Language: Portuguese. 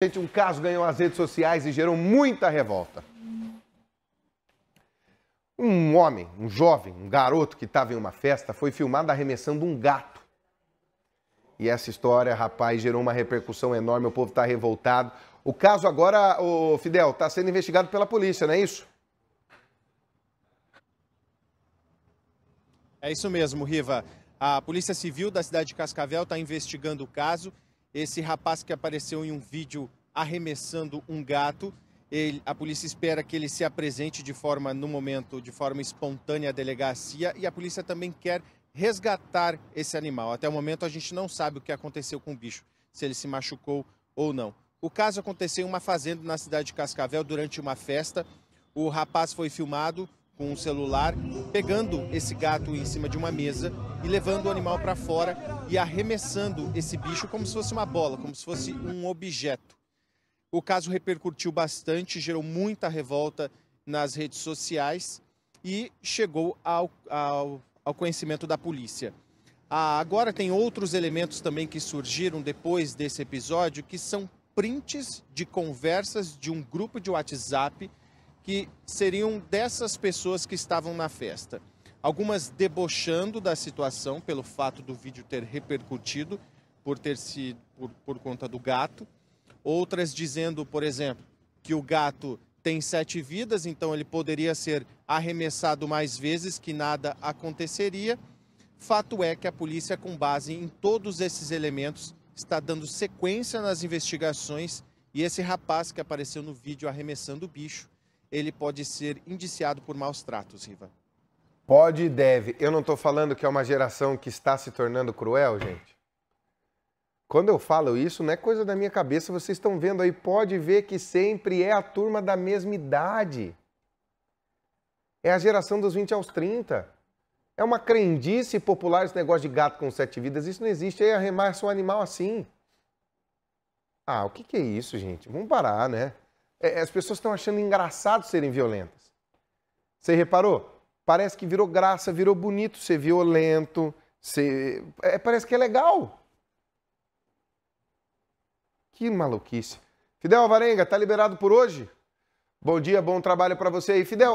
Gente, um caso ganhou as redes sociais e gerou muita revolta. Um homem, um jovem, um garoto que estava em uma festa foi filmado arremessando um gato. E essa história, rapaz, gerou uma repercussão enorme, o povo está revoltado. O caso agora, o Fidel, está sendo investigado pela polícia, não é isso? É isso mesmo, Riva. A Polícia Civil da cidade de Cascavel está investigando o caso esse rapaz que apareceu em um vídeo arremessando um gato. Ele, a polícia espera que ele se apresente de forma, no momento, de forma espontânea à delegacia e a polícia também quer resgatar esse animal. Até o momento a gente não sabe o que aconteceu com o bicho, se ele se machucou ou não. O caso aconteceu em uma fazenda na cidade de Cascavel durante uma festa. O rapaz foi filmado, com um celular, pegando esse gato em cima de uma mesa e levando o animal para fora e arremessando esse bicho como se fosse uma bola, como se fosse um objeto. O caso repercutiu bastante, gerou muita revolta nas redes sociais e chegou ao, ao, ao conhecimento da polícia. Ah, agora tem outros elementos também que surgiram depois desse episódio, que são prints de conversas de um grupo de WhatsApp que seriam dessas pessoas que estavam na festa. Algumas debochando da situação pelo fato do vídeo ter repercutido por ter sido por, por conta do gato, outras dizendo, por exemplo, que o gato tem sete vidas, então ele poderia ser arremessado mais vezes que nada aconteceria. Fato é que a polícia, com base em todos esses elementos, está dando sequência nas investigações e esse rapaz que apareceu no vídeo arremessando o bicho ele pode ser indiciado por maus tratos, Riva. Pode e deve. Eu não estou falando que é uma geração que está se tornando cruel, gente. Quando eu falo isso, não é coisa da minha cabeça, vocês estão vendo aí, pode ver que sempre é a turma da mesma idade. É a geração dos 20 aos 30. É uma crendice popular esse negócio de gato com sete vidas. Isso não existe. Aí é arremassa um animal assim. Ah, o que, que é isso, gente? Vamos parar, né? É, é, as pessoas estão achando engraçado serem violentas. Você reparou? Parece que virou graça, virou bonito ser violento. Ser... É, parece que é legal. Que maluquice. Fidel Alvarenga, tá liberado por hoje? Bom dia, bom trabalho para você aí, Fidel.